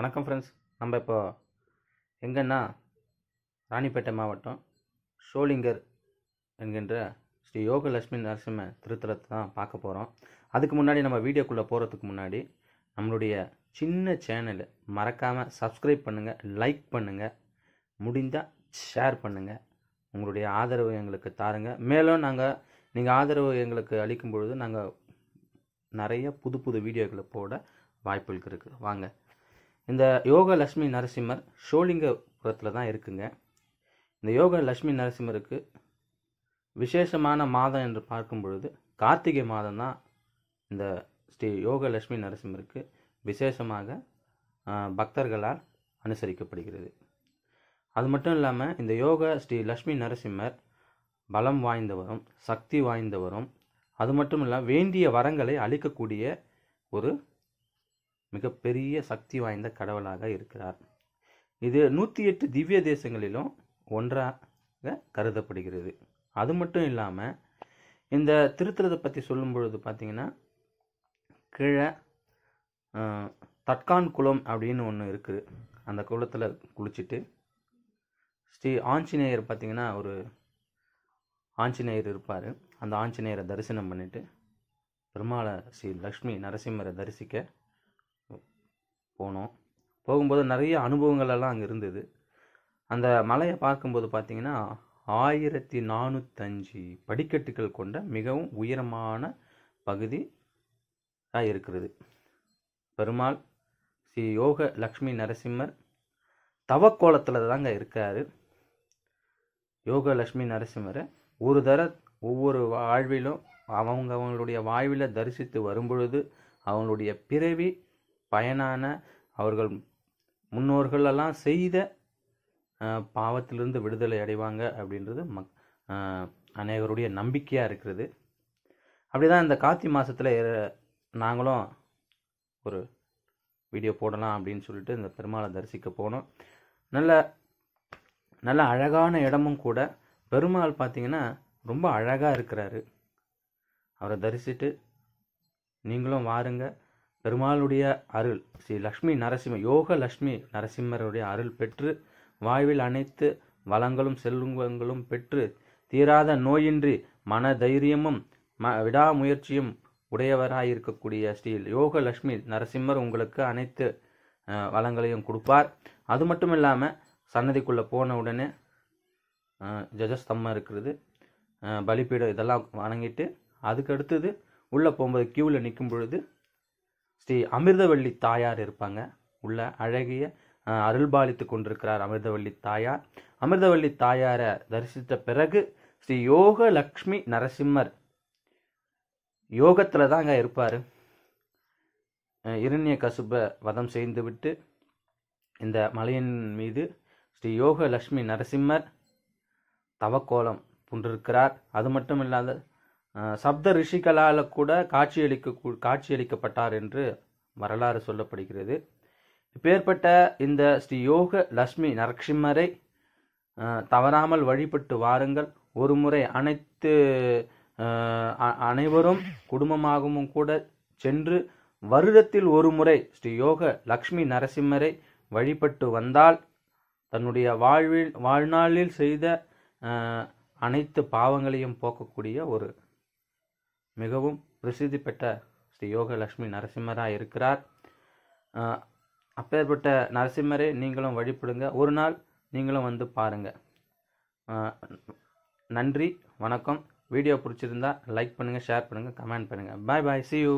வணக்கம் ஃப்ரெண்ட்ஸ் நம்ம இப்போ எங்கன்னா ராணிப்பேட்டை மாவட்டம் ஷோலிங்கர் என்கின்ற ஸ்ரீ யோக லட்சுமி நரசிம்ம திருத்தலத்தை தான் பார்க்க போகிறோம் அதுக்கு முன்னாடி நம்ம வீடியோக்குள்ளே போகிறதுக்கு முன்னாடி நம்மளுடைய சின்ன சேனலு மறக்காமல் சப்ஸ்கிரைப் பண்ணுங்கள் லைக் பண்ணுங்கள் முடிந்தால் ஷேர் பண்ணுங்கள் உங்களுடைய ஆதரவு எங்களுக்கு தாருங்க மேலும் நாங்கள் நீங்கள் ஆதரவு எங்களுக்கு அளிக்கும் பொழுது நாங்கள் நிறைய புது புது வீடியோக்களை போட வாய்ப்புகள் இருக்குது வாங்க இந்த யோக லக்ஷ்மி நரசிம்மர் ஷோலிங்கபுரத்தில் தான் இருக்குங்க இந்த யோக லக்ஷ்மி நரசிம்மருக்கு விசேஷமான மாதம் என்று பார்க்கும் பொழுது கார்த்திகை மாதம் தான் இந்த ஸ்ரீ யோக லக்ஷ்மி நரசிம்மருக்கு விசேஷமாக பக்தர்களால் அனுசரிக்கப்படுகிறது அது மட்டும் இல்லாமல் இந்த யோக ஸ்ரீ லக்ஷ்மி நரசிம்மர் பலம் வாய்ந்தவரும் சக்தி வாய்ந்தவரும் அது மட்டும் இல்லாமல் வேண்டிய வரங்களை அளிக்கக்கூடிய ஒரு மிகப்பெரிய சக்தி வாய்ந்த கடவுளாக இருக்கிறார் இது நூற்றி எட்டு திவ்ய தேசங்களிலும் ஒன்றாக கருதப்படுகிறது அது மட்டும் இல்லாமல் இந்த திருத்துறதை பற்றி சொல்லும் பொழுது பார்த்தீங்கன்னா கீழே தட்கான் குளம் அப்படின்னு ஒன்று இருக்குது அந்த குளத்தில் குளிச்சுட்டு ஸ்ரீ ஆஞ்சநேயர் பார்த்திங்கன்னா ஒரு ஆஞ்சநேயர் இருப்பார் அந்த ஆஞ்சநேயரை தரிசனம் பண்ணிவிட்டு பெருமாளை ஸ்ரீ லக்ஷ்மி நரசிம்மரை தரிசிக்க போனோம் போகும்போது நிறைய அனுபவங்கள் எல்லாம் அங்கே இருந்தது அந்த மலையை பார்க்கும்போது பார்த்திங்கன்னா ஆயிரத்தி நானூற்றஞ்சு படிக்கட்டுகள் கொண்ட மிகவும் உயரமான பகுதி இருக்கிறது பெருமாள் ஸ்ரீ யோக லக்ஷ்மி நரசிம்மர் தவக்கோலத்தில் தாங்க இருக்கார் யோக லக்ஷ்மி நரசிம்மரை ஒரு தர ஒவ்வொரு வாழ்விலும் அவங்க அவங்களுடைய வாழ்வில் தரிசித்து வரும்பொழுது அவங்களுடைய பிறவி பயனான அவர்கள் முன்னோர்களெல்லாம் செய்த பாவத்திலிருந்து விடுதலை அடைவாங்க அப்படின்றது மக் அநேகருடைய நம்பிக்கையாக இருக்கிறது அப்படி தான் இந்த காத்தி மாதத்தில் நாங்களும் ஒரு வீடியோ போடலாம் அப்படின்னு சொல்லிட்டு இந்த பெருமாளை தரிசிக்க போனோம் நல்ல நல்ல அழகான இடமும் கூட பெருமாள் பார்த்திங்கன்னா ரொம்ப அழகாக இருக்கிறாரு அவரை தரிசிட்டு நீங்களும் வாருங்க பெருமாளுடைய அருள் ஸ்ரீ லக்ஷ்மி நரசிம்ம யோக லக்ஷ்மி நரசிம்மருடைய அருள் பெற்று வாழ்வில் அனைத்து வளங்களும் செல்வங்களும் பெற்று தீராத நோயின்றி மன தைரியமும் ம விடாமுயற்சியும் உடையவராயிருக்கக்கூடிய ஸ்ரீ யோக லக்ஷ்மி நரசிம்மர் உங்களுக்கு அனைத்து வளங்களையும் கொடுப்பார் அது மட்டும் இல்லாமல் சன்னதிக்குள்ளே போன உடனே ஜஜஸ்தம்பம் இருக்கிறது பலிப்பீடம் இதெல்லாம் வணங்கிட்டு அதுக்கு அடுத்தது உள்ளே போகும்போது கியூவில் நிற்கும் பொழுது ஸ்ரீ அமிர்தவள்ளி தாயார் இருப்பாங்க உள்ள அழகிய அருள்பாலித்து கொண்டிருக்கிறார் அமிர்தவள்ளி தாயார் அமிர்தவள்ளி தாயாரை தரிசித்த பிறகு ஸ்ரீ யோக லக்ஷ்மி நரசிம்மர் யோகத்தில் தான் அங்கே இருப்பார் இரண்ய கசுப வதம் செய்து விட்டு இந்த மலையின் மீது ஸ்ரீ யோக லக்ஷ்மி நரசிம்மர் தவக்கோலம் புன்றிருக்கிறார் அது மட்டும் இல்லாத சப்த ரிஷிகளால் கூட காட்சியளிக்க காட்சியளிக்கப்பட்டார் என்று வரலாறு சொல்லப்படுகிறது இப்பேற்பட்ட இந்த ஸ்ரீ யோக லக்ஷ்மி நரசிம்மரை தவறாமல் வழிபட்டு வாருங்கள் ஒரு முறை அனைத்து அனைவரும் குடும்பமாகவும் கூட சென்று வருடத்தில் ஒரு முறை ஸ்ரீ யோக லக்ஷ்மி நரசிம்மரை வழிபட்டு வந்தால் தன்னுடைய வாழ்வில் வாழ்நாளில் செய்த அனைத்து பாவங்களையும் போக்கக்கூடிய ஒரு மிகவும் பிரசித்தி பெற்ற ஸ்ரீ யோக லக்ஷ்மி நரசிம்மராக இருக்கிறார் அப்பேற்பட்ட நரசிம்மரே நீங்களும் வழிபடுங்க ஒரு நாள் நீங்களும் வந்து பாருங்கள் நன்றி வணக்கம் வீடியோ பிடிச்சிருந்தா லைக் பண்ணுங்கள் ஷேர் பண்ணுங்கள் கமெண்ட் பண்ணுங்கள் பாய் பாய் சி யூ